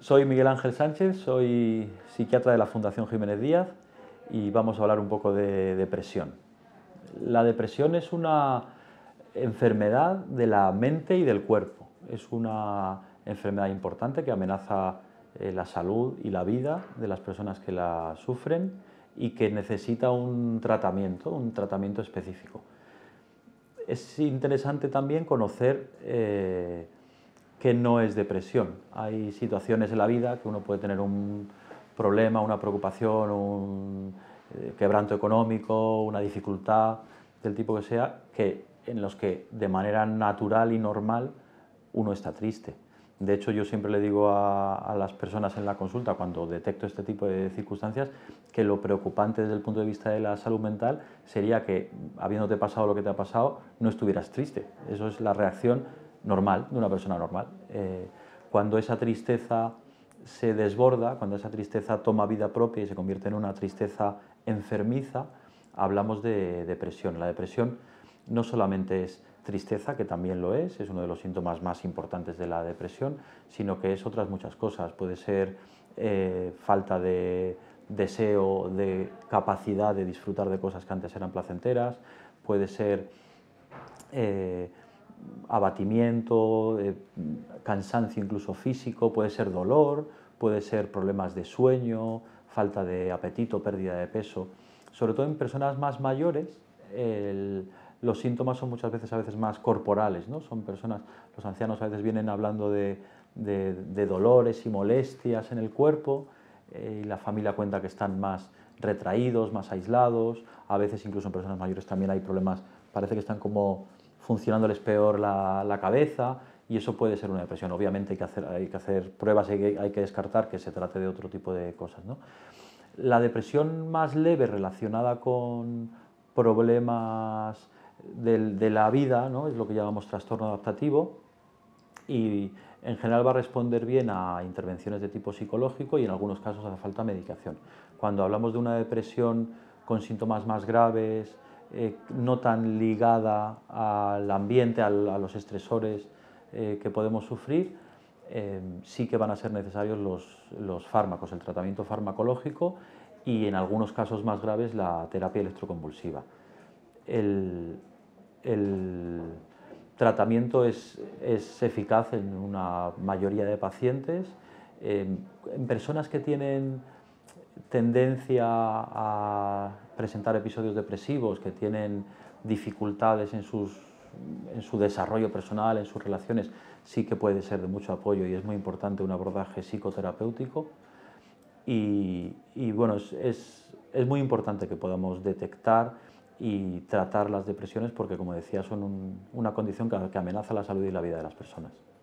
Soy Miguel Ángel Sánchez, soy psiquiatra de la Fundación Jiménez Díaz y vamos a hablar un poco de depresión. La depresión es una enfermedad de la mente y del cuerpo. Es una enfermedad importante que amenaza eh, la salud y la vida de las personas que la sufren y que necesita un tratamiento, un tratamiento específico. Es interesante también conocer eh, que no es depresión. Hay situaciones en la vida que uno puede tener un problema, una preocupación, un eh, quebranto económico, una dificultad del tipo que sea, que en los que de manera natural y normal uno está triste. De hecho, yo siempre le digo a, a, las personas en la consulta, cuando detecto este tipo de circunstancias, que lo preocupante desde el punto de vista de la salud mental sería que, habiéndote pasado lo que te ha pasado, no estuvieras triste. Eso es la reacción normal, de una persona normal. Eh, cuando esa tristeza se desborda, cuando esa tristeza toma vida propia y se convierte en una tristeza enfermiza, hablamos de depresión. La depresión no solamente es tristeza, que también lo es, es uno de los síntomas más importantes de la depresión, sino que es otras muchas cosas. Puede ser eh, falta de deseo, de capacidad de disfrutar de cosas que antes eran placenteras, puede ser eh, abatimiento, eh, cansancio incluso físico, puede ser dolor, puede ser problemas de sueño, falta de apetito, pérdida de peso. Sobre todo en personas más mayores, los síntomas son muchas veces a veces más corporales, ¿no? Son personas, los ancianos a veces vienen hablando de, dolores y molestias en el cuerpo eh, y la familia cuenta que están más retraídos, más aislados, a veces incluso en personas mayores también hay problemas, parece que están como funcionándoles peor la, la cabeza, y eso puede ser una depresión. Obviamente hay que hacer, hay que hacer pruebas, hay que, hay que descartar que se trate de otro tipo de cosas. ¿no? La depresión más leve relacionada con problemas de, la vida, ¿no? es lo que llamamos trastorno adaptativo, y en general va a responder bien a intervenciones de tipo psicológico y en algunos casos hace falta medicación. Cuando hablamos de una depresión con síntomas más graves, eh, no tan ligada al ambiente, a los estresores eh, que podemos sufrir, eh, sí que van a ser necesarios los, fármacos, el tratamiento farmacológico y en algunos casos más graves la terapia electroconvulsiva. El, tratamiento es, es, eficaz en una mayoría de pacientes. en personas que tienen tendencia a presentar episodios depresivos, que tienen dificultades en, su desarrollo personal, en sus relaciones, sí que puede ser de mucho apoyo y es muy importante un abordaje psicoterapéutico. Y, bueno, es, muy importante que podamos detectar y tratar las depresiones porque, como decía, son una condición que amenaza la salud y la vida de las personas.